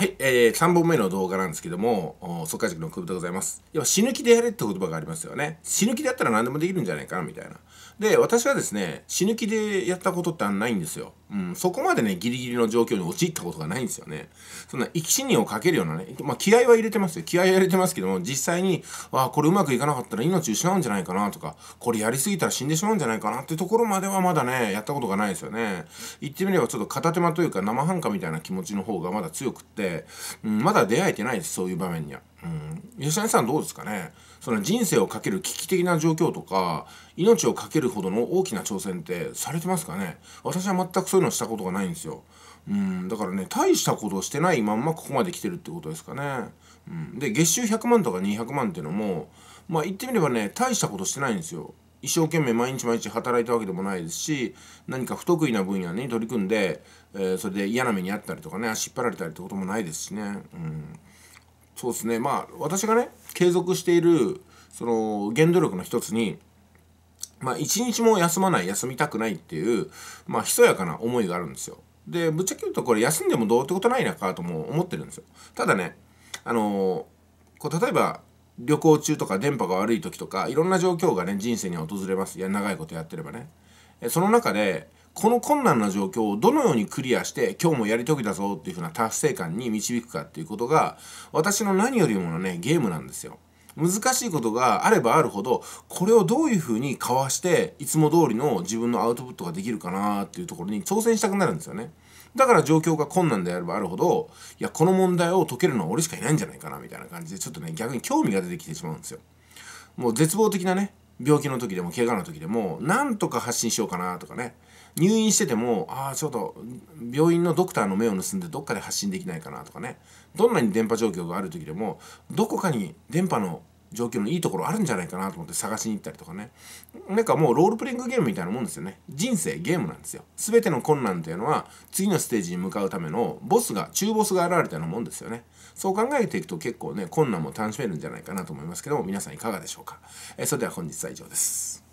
はい、えー、3本目の動画なんですけども、即稼塾の久保でございます。要は死ぬ気でやれって言葉がありますよね。死ぬ気でやったら何でもできるんじゃないかな、みたいな。で、私はですね、死ぬ気でやったことってないんですよ。うん、そこまでね、ギリギリの状況に陥ったことがないんですよね。そんな、生き死にをかけるようなね、まあ、気合は入れてますよ。気合は入れてますけども、実際に、あこれうまくいかなかったら命失うんじゃないかなとか、これやりすぎたら死んでしまうんじゃないかなってところまではまだね、やったことがないですよね。言ってみればちょっと片手間というか生半可みたいな気持ちの方がまだ強くって、で、うん、まだ出会えてないです、そういう場面には。うん、吉谷さんどうですかねその人生をかける危機的な状況とか、命をかけるほどの大きな挑戦ってされてますかね私は全くそういうのしたことがないんですよ。うん、だからね、大したことをしてないまんまここまで来てるってことですかね。うん、で、月収100万とか200万っていうのも、まあ言ってみればね、大したことしてないんですよ。一生懸命毎日毎日働いたわけでもないですし何か不得意な分野に取り組んで、えー、それで嫌な目にあったりとかね足引っ張られたりってこともないですしね、うん、そうですねまあ私がね継続しているその原動力の一つにまあ一日も休まない休みたくないっていうまあひそやかな思いがあるんですよ。でぶっちゃけ言うとこれ休んでもどうってことないなかとも思ってるんですよ。ただねあのー、こう例えば旅行中とか電波が悪い時とかいろんな状況がね人生に訪れますいや長いことやってればねその中でこの困難な状況をどのようにクリアして今日もやり遂げたぞっていう風な達成感に導くかっていうことが私の何よりものねゲームなんですよ難しいことがあればあるほどこれをどういう風にかわしていつも通りの自分のアウトプットができるかなっていうところに挑戦したくなるんですよねだから状況が困難であればあるほどいやこの問題を解けるのは俺しかいないんじゃないかなみたいな感じでちょっとね逆に興味が出てきてしまうんですよもう絶望的なね病気の時でも怪我の時でもなんとか発信しようかなとかね入院しててもああちょっと病院のドクターの目を盗んでどっかで発信できないかなとかねどんなに電波状況がある時でもどこかに電波の状況のいいところあるんじゃないかなと思って探しに行ったりとかねなんかもうロールプレイングゲームみたいなもんですよね人生ゲームなんですよ全ての困難っていうのは次のステージに向かうためのボスが中ボスが現れたようなもんですよねそう考えていくと結構ね困難も楽しめるんじゃないかなと思いますけども皆さんいかがでしょうか、えそれでは本日は以上です